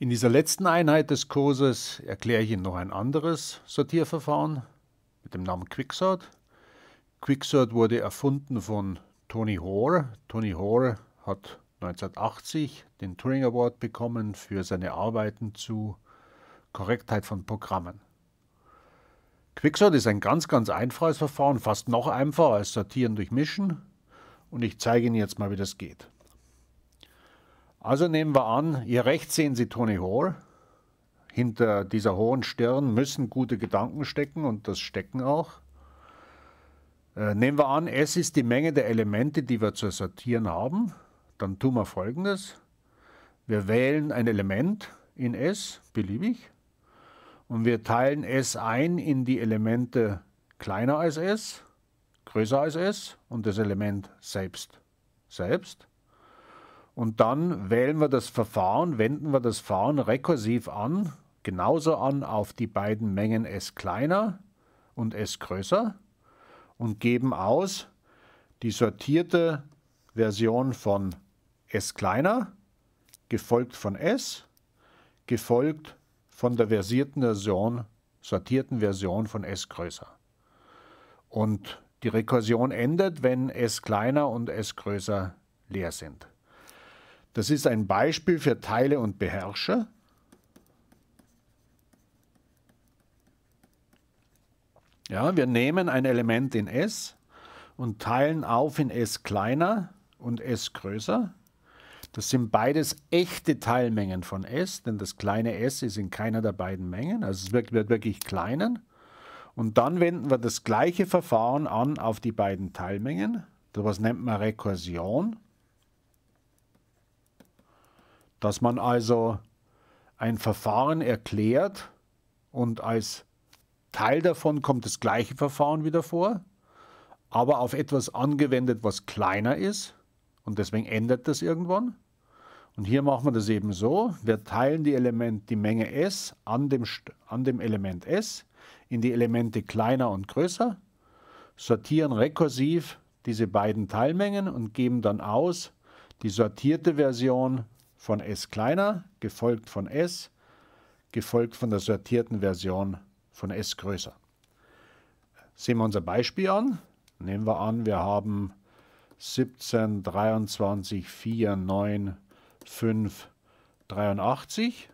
In dieser letzten Einheit des Kurses erkläre ich Ihnen noch ein anderes Sortierverfahren mit dem Namen Quicksort. Quicksort wurde erfunden von Tony Hoare. Tony Hoare hat 1980 den Turing Award bekommen für seine Arbeiten zu Korrektheit von Programmen. Quicksort ist ein ganz, ganz einfaches Verfahren, fast noch einfacher als Sortieren durch Mischen. Und ich zeige Ihnen jetzt mal, wie das geht. Also nehmen wir an, ihr rechts sehen Sie Tony Hall. Hinter dieser hohen Stirn müssen gute Gedanken stecken und das stecken auch. Äh, nehmen wir an, S ist die Menge der Elemente, die wir zu sortieren haben. Dann tun wir folgendes. Wir wählen ein Element in S, beliebig, und wir teilen S ein in die Elemente kleiner als S, größer als S und das Element selbst. Selbst. Und dann wählen wir das Verfahren, wenden wir das Verfahren rekursiv an, genauso an auf die beiden Mengen S kleiner und S größer und geben aus die sortierte Version von S kleiner, gefolgt von S, gefolgt von der versierten Version, sortierten Version von S größer. Und die Rekursion endet, wenn S kleiner und S größer leer sind. Das ist ein Beispiel für Teile und Beherrscher. Ja, wir nehmen ein Element in S und teilen auf in S kleiner und S größer. Das sind beides echte Teilmengen von S, denn das kleine s ist in keiner der beiden Mengen, also es wird, wirklich kleinen. Und dann wenden wir das gleiche Verfahren an auf die beiden Teilmengen. Das nennt man Rekursion dass man also ein Verfahren erklärt und als Teil davon kommt das gleiche Verfahren wieder vor, aber auf etwas angewendet, was kleiner ist und deswegen ändert das irgendwann. Und hier machen wir das eben so, wir teilen die, Element, die Menge S an dem, an dem Element S in die Elemente kleiner und größer, sortieren rekursiv diese beiden Teilmengen und geben dann aus die sortierte Version von S kleiner, gefolgt von S, gefolgt von der sortierten Version von S größer. Sehen wir unser Beispiel an. Nehmen wir an, wir haben 17, 23, 4, 9, 5, 83.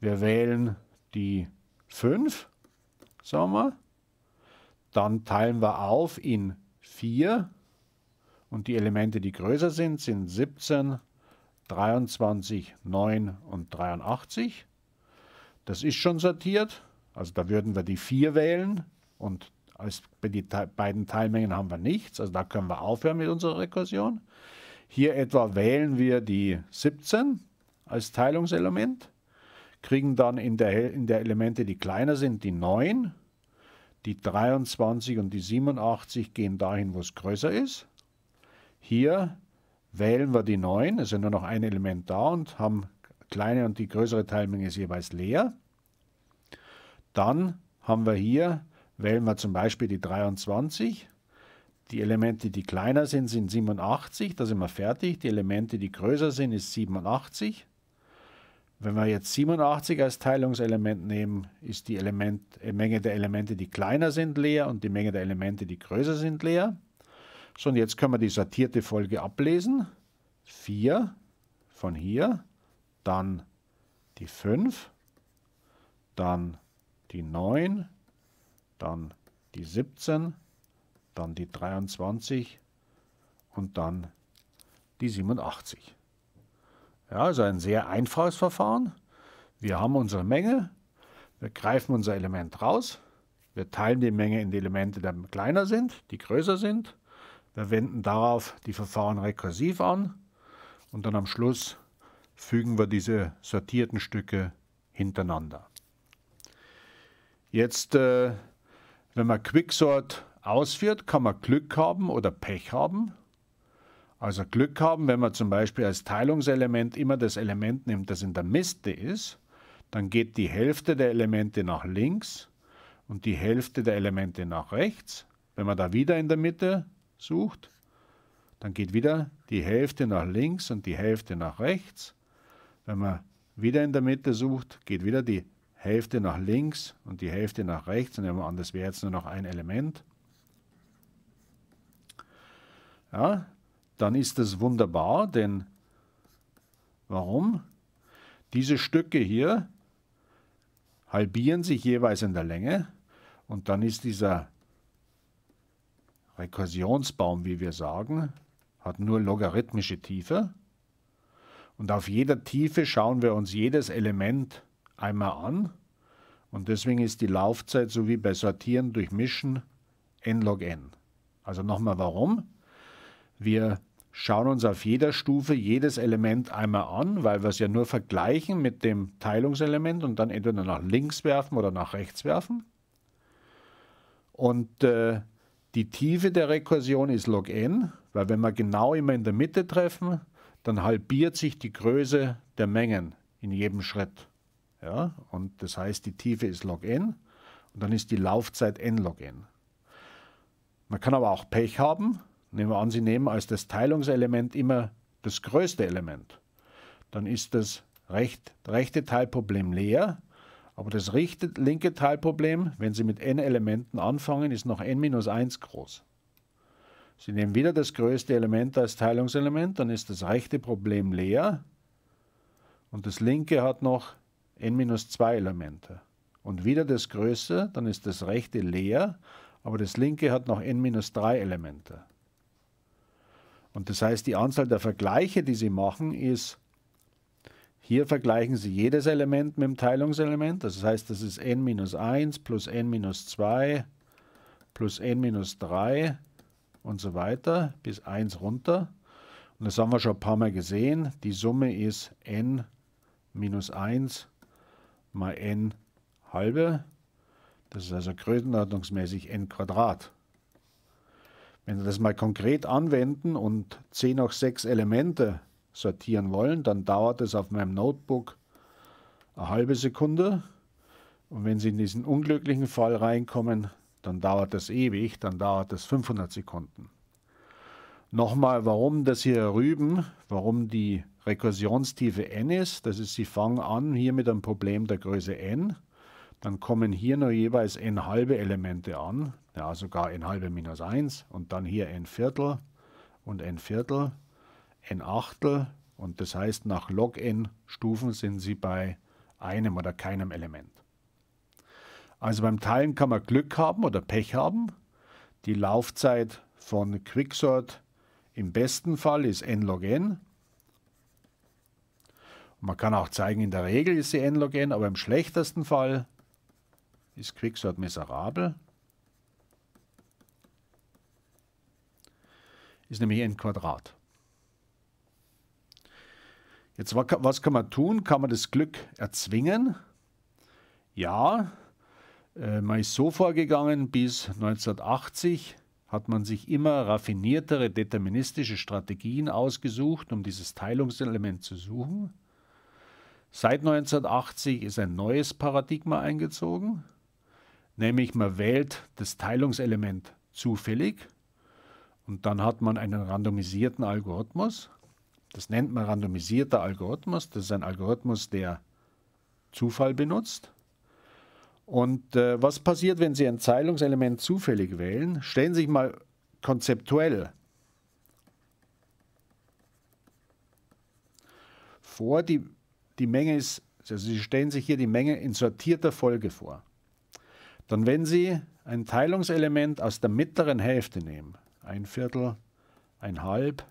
Wir wählen die 5, sagen wir. Dann teilen wir auf in 4 und die Elemente, die größer sind, sind 17, 23, 23, 9 und 83. Das ist schon sortiert. Also da würden wir die 4 wählen und als bei den beiden Teilmengen haben wir nichts. Also da können wir aufhören mit unserer Rekursion. Hier etwa wählen wir die 17 als Teilungselement, kriegen dann in der, in der Elemente, die kleiner sind, die 9. Die 23 und die 87 gehen dahin, wo es größer ist. Hier wählen wir die 9, es ist ja nur noch ein Element da und haben kleine und die größere Teilmenge ist jeweils leer. Dann haben wir hier, wählen wir zum Beispiel die 23. Die Elemente, die kleiner sind, sind 87, da sind wir fertig. Die Elemente, die größer sind, ist 87. Wenn wir jetzt 87 als Teilungselement nehmen, ist die Element, äh, Menge der Elemente, die kleiner sind, leer und die Menge der Elemente, die größer sind, leer. So, und jetzt können wir die sortierte Folge ablesen. 4 von hier, dann die 5, dann die 9, dann die 17, dann die 23 und dann die 87. Ja, also ein sehr einfaches Verfahren. Wir haben unsere Menge, wir greifen unser Element raus, wir teilen die Menge in die Elemente, die kleiner sind, die größer sind wir wenden darauf die Verfahren rekursiv an und dann am Schluss fügen wir diese sortierten Stücke hintereinander. Jetzt, äh, wenn man Quicksort ausführt, kann man Glück haben oder Pech haben. Also Glück haben, wenn man zum Beispiel als Teilungselement immer das Element nimmt, das in der Miste ist, dann geht die Hälfte der Elemente nach links und die Hälfte der Elemente nach rechts. Wenn man da wieder in der Mitte sucht. Dann geht wieder die Hälfte nach links und die Hälfte nach rechts. Wenn man wieder in der Mitte sucht, geht wieder die Hälfte nach links und die Hälfte nach rechts. Und nehmen wir an, das wäre jetzt nur noch ein Element. Ja, dann ist das wunderbar, denn warum? Diese Stücke hier halbieren sich jeweils in der Länge und dann ist dieser Rekursionsbaum, wie wir sagen, hat nur logarithmische Tiefe. Und auf jeder Tiefe schauen wir uns jedes Element einmal an. Und deswegen ist die Laufzeit so wie bei Sortieren durch Mischen n log n. Also nochmal warum? Wir schauen uns auf jeder Stufe jedes Element einmal an, weil wir es ja nur vergleichen mit dem Teilungselement und dann entweder nach links werfen oder nach rechts werfen. Und äh, die Tiefe der Rekursion ist log n, weil wenn wir genau immer in der Mitte treffen, dann halbiert sich die Größe der Mengen in jedem Schritt. Ja? Und das heißt, die Tiefe ist log n und dann ist die Laufzeit n log n. Man kann aber auch Pech haben. Nehmen wir an, Sie nehmen als das Teilungselement immer das größte Element. Dann ist das recht, rechte Teilproblem leer aber das linke Teilproblem, wenn Sie mit n Elementen anfangen, ist noch n 1 groß. Sie nehmen wieder das größte Element als Teilungselement, dann ist das rechte Problem leer und das linke hat noch n 2 Elemente. Und wieder das größte, dann ist das rechte leer, aber das linke hat noch n 3 Elemente. Und das heißt, die Anzahl der Vergleiche, die Sie machen, ist hier vergleichen Sie jedes Element mit dem Teilungselement. Also das heißt, das ist n 1 plus n 2 plus n 3 und so weiter bis 1 runter. Und das haben wir schon ein paar Mal gesehen. Die Summe ist n 1 mal n halbe. Das ist also größenordnungsmäßig n Quadrat. Wenn Sie das mal konkret anwenden und 10 hoch 6 Elemente sortieren wollen, dann dauert es auf meinem Notebook eine halbe Sekunde. Und wenn Sie in diesen unglücklichen Fall reinkommen, dann dauert das ewig, dann dauert das 500 Sekunden. Nochmal, warum das hier Rüben, warum die Rekursionstiefe n ist, das ist, Sie fangen an hier mit einem Problem der Größe n, dann kommen hier nur jeweils n halbe Elemente an, ja sogar n halbe minus 1 und dann hier n Viertel und n Viertel n Achtel und das heißt, nach log n Stufen sind sie bei einem oder keinem Element. Also beim Teilen kann man Glück haben oder Pech haben. Die Laufzeit von Quicksort im besten Fall ist n log n. Man kann auch zeigen, in der Regel ist sie n log n, aber im schlechtesten Fall ist Quicksort miserabel. Ist nämlich n Quadrat. Jetzt, was kann man tun? Kann man das Glück erzwingen? Ja, äh, man ist so vorgegangen, bis 1980 hat man sich immer raffiniertere deterministische Strategien ausgesucht, um dieses Teilungselement zu suchen. Seit 1980 ist ein neues Paradigma eingezogen, nämlich man wählt das Teilungselement zufällig und dann hat man einen randomisierten Algorithmus. Das nennt man randomisierter Algorithmus. Das ist ein Algorithmus, der Zufall benutzt. Und äh, was passiert, wenn Sie ein Zeilungselement zufällig wählen? Stellen Sie sich mal konzeptuell vor, die, die Menge ist, also Sie stellen sich hier die Menge in sortierter Folge vor. Dann, wenn Sie ein Teilungselement aus der mittleren Hälfte nehmen, ein Viertel, ein Halb,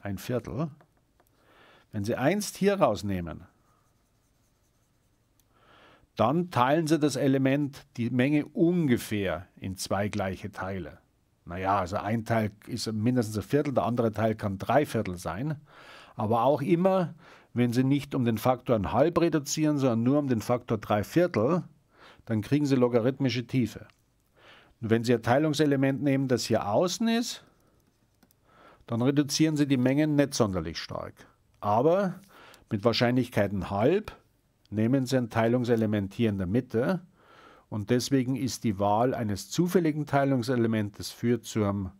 ein Viertel, wenn Sie einst hier rausnehmen, dann teilen Sie das Element, die Menge ungefähr in zwei gleiche Teile. Naja, also ein Teil ist mindestens ein Viertel, der andere Teil kann drei Viertel sein. Aber auch immer, wenn Sie nicht um den Faktor ein halb reduzieren, sondern nur um den Faktor drei Viertel, dann kriegen Sie logarithmische Tiefe. Und wenn Sie ein Teilungselement nehmen, das hier außen ist, dann reduzieren Sie die Mengen nicht sonderlich stark aber mit Wahrscheinlichkeiten halb nehmen sie ein Teilungselement hier in der Mitte und deswegen ist die Wahl eines zufälligen Teilungselementes führt zu einem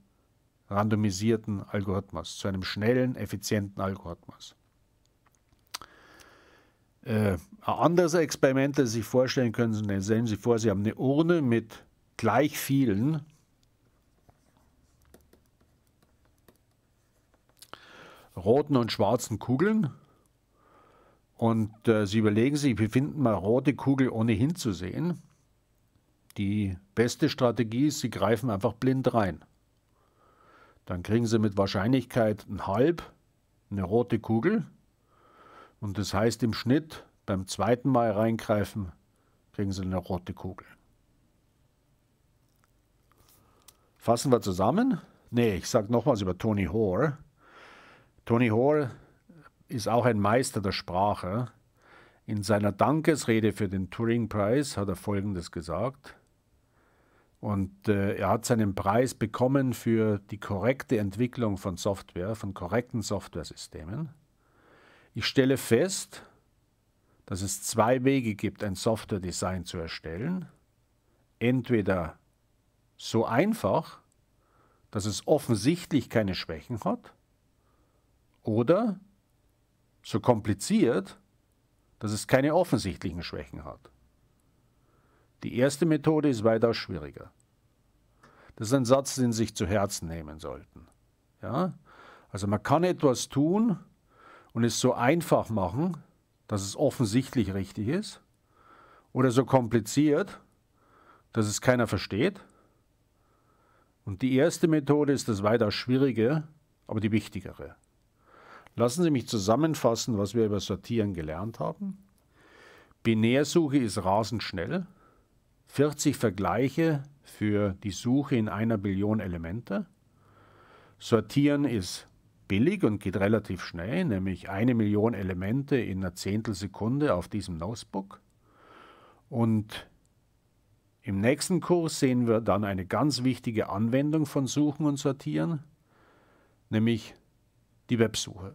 randomisierten Algorithmus, zu einem schnellen, effizienten Algorithmus. Äh, ein anderes Experiment, das Sie sich vorstellen können, sehen Sie vor, Sie haben eine Urne mit gleich vielen roten und schwarzen Kugeln. Und äh, Sie überlegen sich, wie finden wir rote Kugel ohnehin zu sehen? Die beste Strategie ist, Sie greifen einfach blind rein. Dann kriegen Sie mit Wahrscheinlichkeit ein halb eine rote Kugel. Und das heißt im Schnitt beim zweiten Mal reingreifen, kriegen Sie eine rote Kugel. Fassen wir zusammen. Nee, ich sage nochmals über Tony Hoare. Tony Hall ist auch ein Meister der Sprache. In seiner Dankesrede für den Turing-Preis hat er Folgendes gesagt. Und äh, er hat seinen Preis bekommen für die korrekte Entwicklung von Software, von korrekten Softwaresystemen. Ich stelle fest, dass es zwei Wege gibt, ein Software-Design zu erstellen. Entweder so einfach, dass es offensichtlich keine Schwächen hat, oder so kompliziert, dass es keine offensichtlichen Schwächen hat. Die erste Methode ist weitaus schwieriger. Das ist ein Satz, den Sie sich zu Herzen nehmen sollten. Ja? Also man kann etwas tun und es so einfach machen, dass es offensichtlich richtig ist, oder so kompliziert, dass es keiner versteht. Und die erste Methode ist das weitaus schwierige, aber die wichtigere. Lassen Sie mich zusammenfassen, was wir über Sortieren gelernt haben. Binärsuche ist rasend schnell. 40 Vergleiche für die Suche in einer Billion Elemente. Sortieren ist billig und geht relativ schnell, nämlich eine Million Elemente in einer Zehntelsekunde auf diesem Notebook. Und im nächsten Kurs sehen wir dann eine ganz wichtige Anwendung von Suchen und Sortieren, nämlich die Websuche.